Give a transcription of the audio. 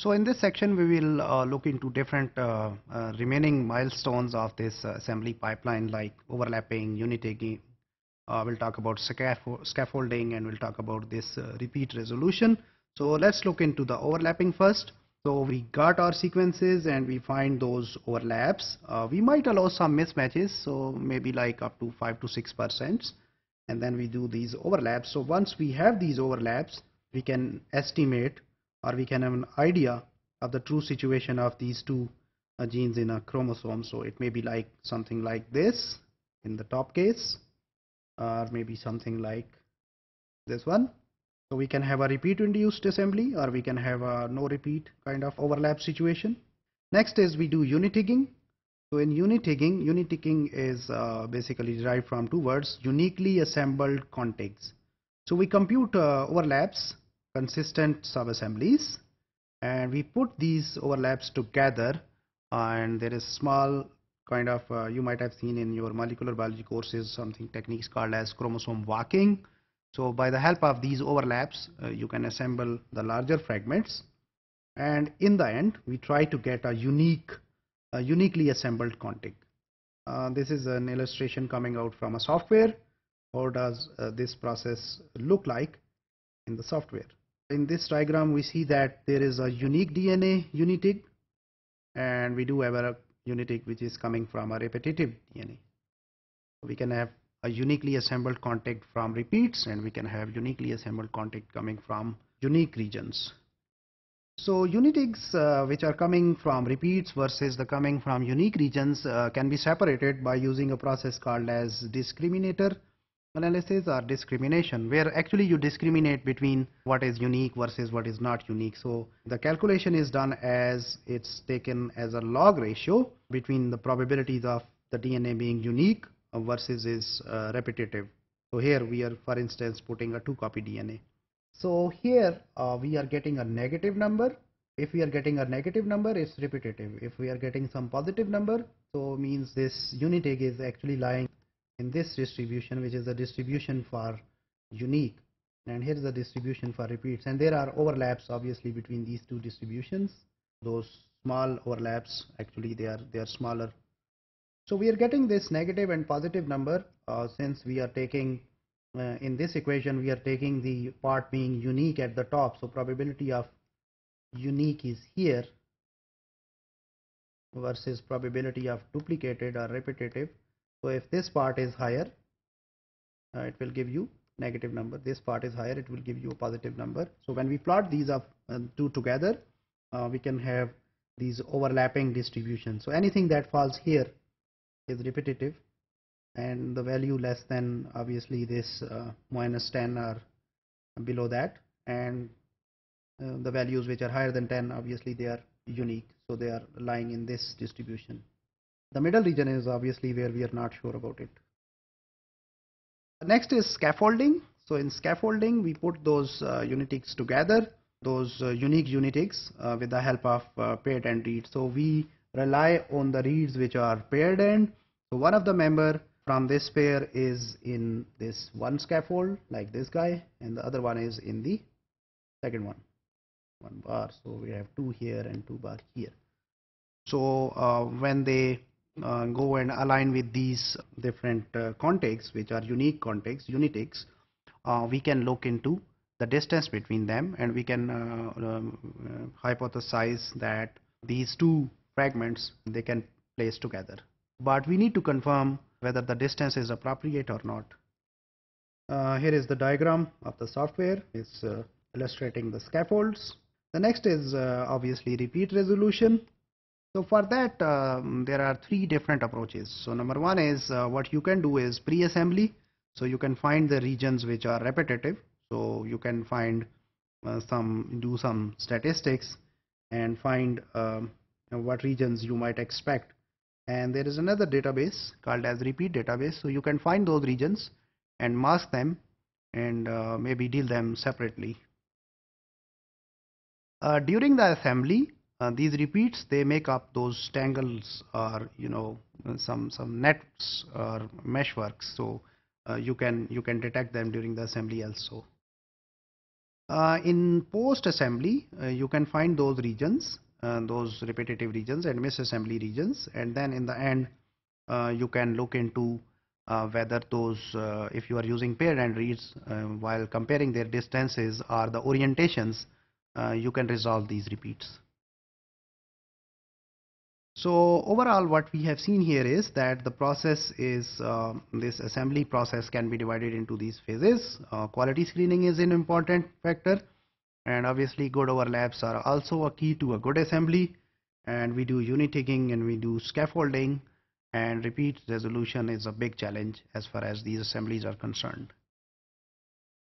So in this section we will uh, look into different uh, uh, remaining milestones of this uh, assembly pipeline like overlapping, unit uh, we'll talk about scaffolding and we'll talk about this uh, repeat resolution. So let's look into the overlapping first. So we got our sequences and we find those overlaps. we might allow some mismatches so maybe like up to 5 to 6 percent and then we do these overlaps. So once we have these overlaps we can estimate or we can have an idea of the true situation of these two uh, genes in a chromosome so it may be like something like this in the top case or maybe something like this one so we can have a repeat induced assembly or we can have a no repeat kind of overlap situation next is we do unitigging so in unitigging unitigging is uh, basically derived from two words uniquely assembled contigs so we compute uh, overlaps consistent subassemblies and we put these overlaps together and there is small kind of uh, you might have seen in your molecular biology courses something techniques called as chromosome walking so by the help of these overlaps uh, you can assemble the larger fragments and in the end we try to get a unique a uniquely assembled contig uh, this is an illustration coming out from a software how does uh, this process look like in the software in this diagram we see that there is a unique DNA unitig and we do have a unitig which is coming from a repetitive DNA. We can have a uniquely assembled contact from repeats and we can have uniquely assembled contact coming from unique regions. So unitigs uh, which are coming from repeats versus the coming from unique regions uh, can be separated by using a process called as discriminator analysis or discrimination where actually you discriminate between what is unique versus what is not unique so the calculation is done as it's taken as a log ratio between the probabilities of the DNA being unique versus is uh, repetitive so here we are for instance putting a two copy DNA so here uh, we are getting a negative number if we are getting a negative number it's repetitive if we are getting some positive number so means this unit egg is actually lying in this distribution which is the distribution for unique and here is the distribution for repeats and there are overlaps obviously between these two distributions those small overlaps actually they are they are smaller so we are getting this negative and positive number uh, since we are taking uh, in this equation we are taking the part being unique at the top so probability of unique is here versus probability of duplicated or repetitive so if this part is higher uh, it will give you negative number this part is higher it will give you a positive number so when we plot these up uh, two together uh, we can have these overlapping distributions so anything that falls here is repetitive and the value less than obviously this uh, minus 10 are below that and uh, the values which are higher than 10 obviously they are unique so they are lying in this distribution the middle region is obviously where we are not sure about it. Next is scaffolding. So in scaffolding, we put those uh, Unitics together, those uh, unique Unitics uh, with the help of uh, paired end reads. So we rely on the reads which are paired end. So one of the member from this pair is in this one scaffold like this guy and the other one is in the second one one bar so we have two here and two bar here so uh, when they uh, go and align with these different uh, contexts which are unique contexts unitics uh, we can look into the distance between them and we can uh, um, uh, hypothesize that these two fragments they can place together but we need to confirm whether the distance is appropriate or not uh, here is the diagram of the software it's illustrating the scaffolds the next is obviously repeat resolution so for that um, there are three different approaches. So number one is uh, what you can do is pre-assembly. So you can find the regions which are repetitive. So you can find uh, some do some statistics and find um, what regions you might expect. And there is another database called as repeat database. So you can find those regions and mask them and uh, maybe deal them separately. Uh, during the assembly uh, these repeats they make up those tangles or you know uh, some some nets or meshworks so uh, you can you can detect them during the assembly also uh, in post assembly uh, you can find those regions uh, those repetitive regions and misassembly regions and then in the end you can look into whether those if you are using paired end reads while comparing their distances or the orientations you can resolve these repeats so overall what we have seen here is that the process is uh, this assembly process can be divided into these phases. Uh, quality screening is an important factor and obviously good overlaps are also a key to a good assembly and we do unit taking and we do scaffolding and repeat resolution is a big challenge as far as these assemblies are concerned.